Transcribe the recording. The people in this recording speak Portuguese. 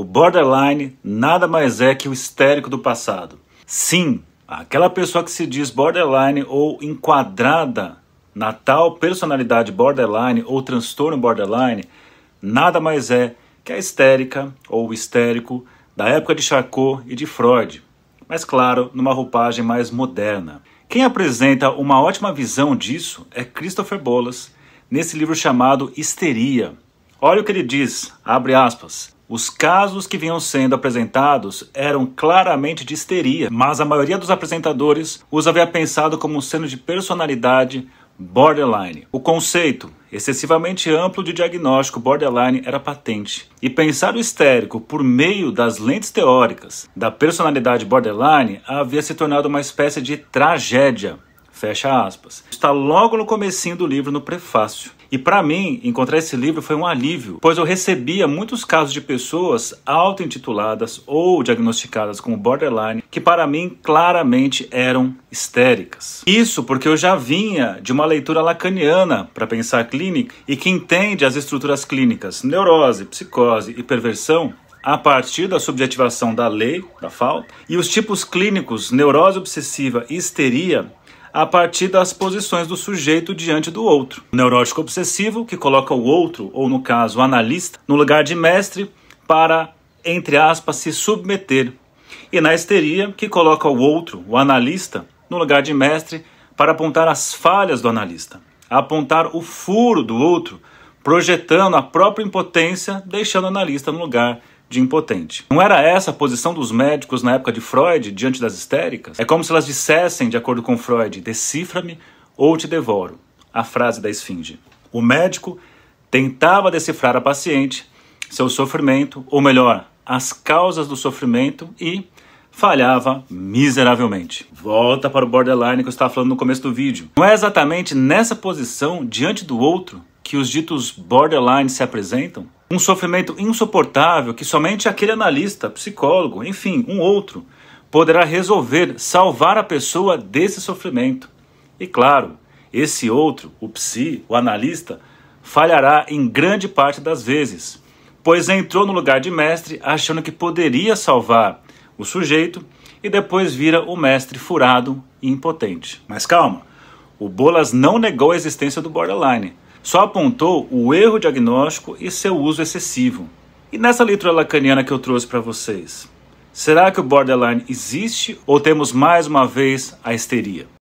O borderline nada mais é que o histérico do passado. Sim, aquela pessoa que se diz borderline ou enquadrada na tal personalidade borderline ou transtorno borderline, nada mais é que a histérica ou histérico da época de Charcot e de Freud, mas claro, numa roupagem mais moderna. Quem apresenta uma ótima visão disso é Christopher Bolas, nesse livro chamado Histeria. Olha o que ele diz, abre aspas. Os casos que vinham sendo apresentados eram claramente de histeria, mas a maioria dos apresentadores os havia pensado como sendo de personalidade borderline. O conceito excessivamente amplo de diagnóstico borderline era patente, e pensar o histérico por meio das lentes teóricas da personalidade borderline havia se tornado uma espécie de tragédia Fecha aspas. Está logo no comecinho do livro, no prefácio. E para mim, encontrar esse livro foi um alívio, pois eu recebia muitos casos de pessoas auto-intituladas ou diagnosticadas com borderline, que para mim claramente eram histéricas. Isso porque eu já vinha de uma leitura lacaniana para pensar a clínica e que entende as estruturas clínicas neurose, psicose e perversão a partir da subjetivação da lei, da falta, e os tipos clínicos neurose obsessiva e histeria a partir das posições do sujeito diante do outro. O neurótico obsessivo, que coloca o outro, ou no caso o analista, no lugar de mestre para, entre aspas, se submeter. E na histeria, que coloca o outro, o analista, no lugar de mestre para apontar as falhas do analista, apontar o furo do outro, projetando a própria impotência, deixando o analista no lugar de impotente. Não era essa a posição dos médicos na época de Freud diante das histéricas? É como se elas dissessem, de acordo com Freud, decifra-me ou te devoro. A frase da esfinge. O médico tentava decifrar a paciente, seu sofrimento, ou melhor, as causas do sofrimento e falhava miseravelmente. Volta para o borderline que eu estava falando no começo do vídeo. Não é exatamente nessa posição, diante do outro, que os ditos borderline se apresentam? Um sofrimento insuportável que somente aquele analista, psicólogo, enfim, um outro, poderá resolver salvar a pessoa desse sofrimento. E claro, esse outro, o psi, o analista, falhará em grande parte das vezes, pois entrou no lugar de mestre achando que poderia salvar o sujeito e depois vira o mestre furado e impotente. Mas calma, o Bolas não negou a existência do borderline só apontou o erro diagnóstico e seu uso excessivo. E nessa leitura lacaniana que eu trouxe para vocês, será que o borderline existe ou temos mais uma vez a histeria?